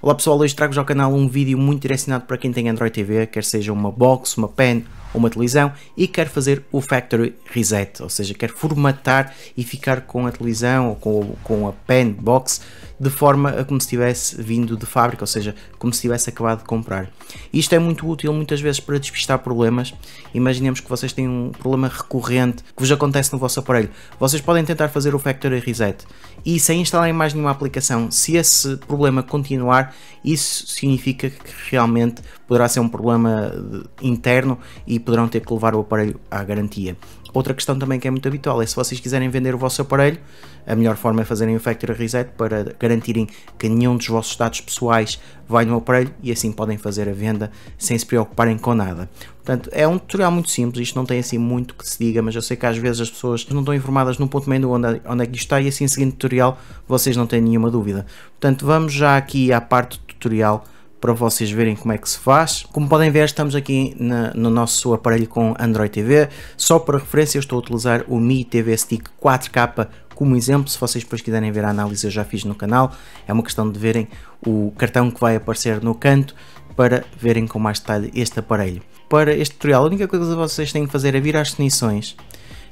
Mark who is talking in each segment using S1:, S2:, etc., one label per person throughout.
S1: Olá pessoal, hoje trago-vos ao canal um vídeo muito direcionado para quem tem Android TV, quer seja uma box, uma pen ou uma televisão e quer fazer o Factory Reset, ou seja, quer formatar e ficar com a televisão ou com, com a pen, box de forma a como se tivesse vindo de fábrica, ou seja, como se tivesse acabado de comprar. Isto é muito útil muitas vezes para despistar problemas. Imaginemos que vocês têm um problema recorrente que vos acontece no vosso aparelho. Vocês podem tentar fazer o factory reset e sem instalar mais nenhuma aplicação, se esse problema continuar, isso significa que realmente poderá ser um problema eh, interno e poderão ter que levar o aparelho à garantia. Outra questão também que é muito habitual é se vocês quiserem vender o vosso aparelho, a melhor forma é fazerem o factory reset para garantirem que nenhum dos vossos dados pessoais vai no aparelho e assim podem fazer a venda sem se preocuparem com nada. Portanto, é um tutorial muito simples, isto não tem assim muito que se diga, mas eu sei que às vezes as pessoas não estão informadas no ponto meio onde, onde é que isto está e assim seguindo o tutorial vocês não têm nenhuma dúvida. Portanto, vamos já aqui à parte do tutorial para vocês verem como é que se faz. Como podem ver, estamos aqui na, no nosso aparelho com Android TV. Só para referência, estou a utilizar o Mi TV Stick 4K como exemplo. Se vocês depois quiserem ver a análise, eu já fiz no canal. É uma questão de verem o cartão que vai aparecer no canto para verem com mais detalhe este aparelho. Para este tutorial, a única coisa que vocês têm que fazer é vir às definições.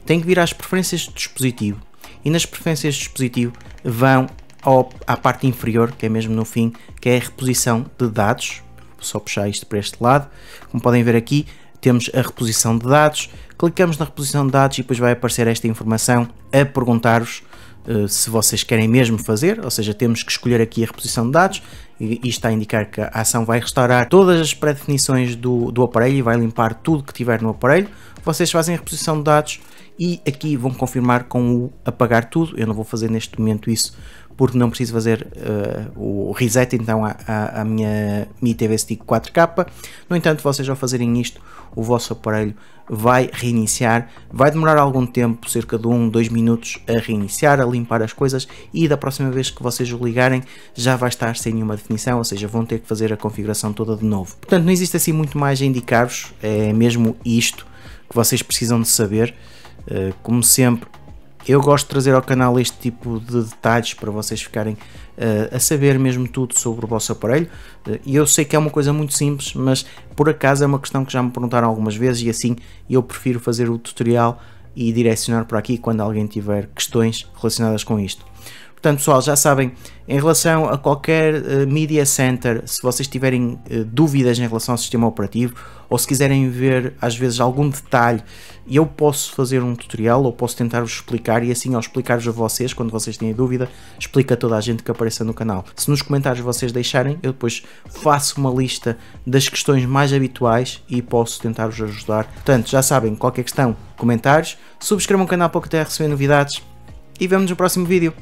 S1: Têm que vir às preferências de dispositivo. E nas preferências de dispositivo vão ao, à parte inferior, que é mesmo no fim, que é a reposição de dados. Vou só puxar isto para este lado. Como podem ver aqui, temos a reposição de dados. Clicamos na reposição de dados e depois vai aparecer esta informação a perguntar-vos uh, se vocês querem mesmo fazer, ou seja, temos que escolher aqui a reposição de dados e está a indicar que a ação vai restaurar todas as pré-definições do, do aparelho e vai limpar tudo que tiver no aparelho, vocês fazem a reposição de dados e aqui vão confirmar com o apagar tudo. Eu não vou fazer neste momento isso porque não preciso fazer uh, o reset então a minha Mi TV Stick 4K. No entanto, vocês ao fazerem isto, o vosso aparelho vai reiniciar, vai demorar algum tempo, cerca de um, dois minutos a reiniciar, a limpar as coisas e da próxima vez que vocês o ligarem já vai estar sem nenhuma definição, ou seja, vão ter que fazer a configuração toda de novo. Portanto, não existe assim muito mais a indicar-vos, é mesmo isto que vocês precisam de saber. Eh, como sempre, eu gosto de trazer ao canal este tipo de detalhes para vocês ficarem eh, a saber mesmo tudo sobre o vosso aparelho. Eh, e eu sei que é uma coisa muito simples, mas por acaso é uma questão que já me perguntaram algumas vezes e assim eu prefiro fazer o tutorial e direcionar para aqui quando alguém tiver questões relacionadas com isto. Portanto, pessoal, já sabem, em relação a qualquer uh, media center, se vocês tiverem uh, dúvidas em relação ao sistema operativo ou se quiserem ver às vezes algum detalhe, eu posso fazer um tutorial ou posso tentar-vos explicar e assim ao explicar-vos a vocês, quando vocês têm dúvida, explica a toda a gente que apareça no canal. Se nos comentários vocês deixarem, eu depois faço uma lista das questões mais habituais e posso tentar-vos ajudar. Portanto, já sabem, qualquer questão, comentários, subscrevam o canal para que receber novidades e vemos no próximo vídeo.